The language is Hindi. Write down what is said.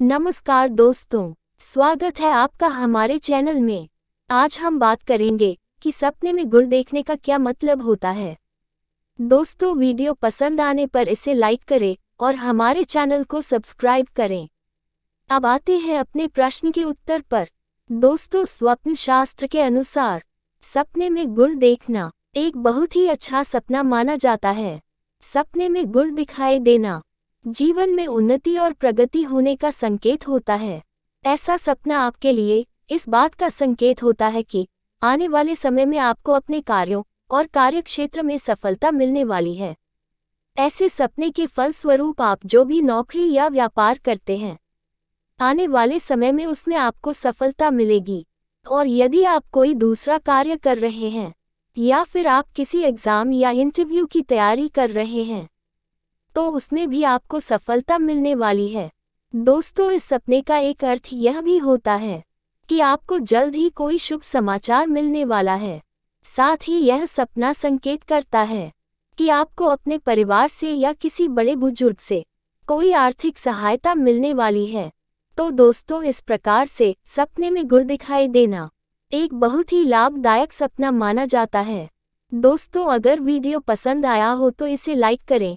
नमस्कार दोस्तों स्वागत है आपका हमारे चैनल में आज हम बात करेंगे कि सपने में गुड़ देखने का क्या मतलब होता है दोस्तों वीडियो पसंद आने पर इसे लाइक करें और हमारे चैनल को सब्सक्राइब करें अब आते हैं अपने प्रश्न के उत्तर पर दोस्तों स्वप्न शास्त्र के अनुसार सपने में गुड़ देखना एक बहुत ही अच्छा सपना माना जाता है सपने में गुड़ दिखाई देना जीवन में उन्नति और प्रगति होने का संकेत होता है ऐसा सपना आपके लिए इस बात का संकेत होता है कि आने वाले समय में आपको अपने कार्यों और कार्यक्षेत्र में सफलता मिलने वाली है ऐसे सपने के फलस्वरूप आप जो भी नौकरी या व्यापार करते हैं आने वाले समय में उसमें आपको सफलता मिलेगी और यदि आप कोई दूसरा कार्य कर रहे हैं या फिर आप किसी एग्ज़ाम या इंटरव्यू की तैयारी कर रहे हैं तो उसमें भी आपको सफलता मिलने वाली है दोस्तों इस सपने का एक अर्थ यह भी होता है कि आपको जल्द ही कोई शुभ समाचार मिलने वाला है साथ ही यह सपना संकेत करता है कि आपको अपने परिवार से या किसी बड़े बुजुर्ग से कोई आर्थिक सहायता मिलने वाली है तो दोस्तों इस प्रकार से सपने में गुड़ दिखाई देना एक बहुत ही लाभदायक सपना माना जाता है दोस्तों अगर वीडियो पसंद आया हो तो इसे लाइक करें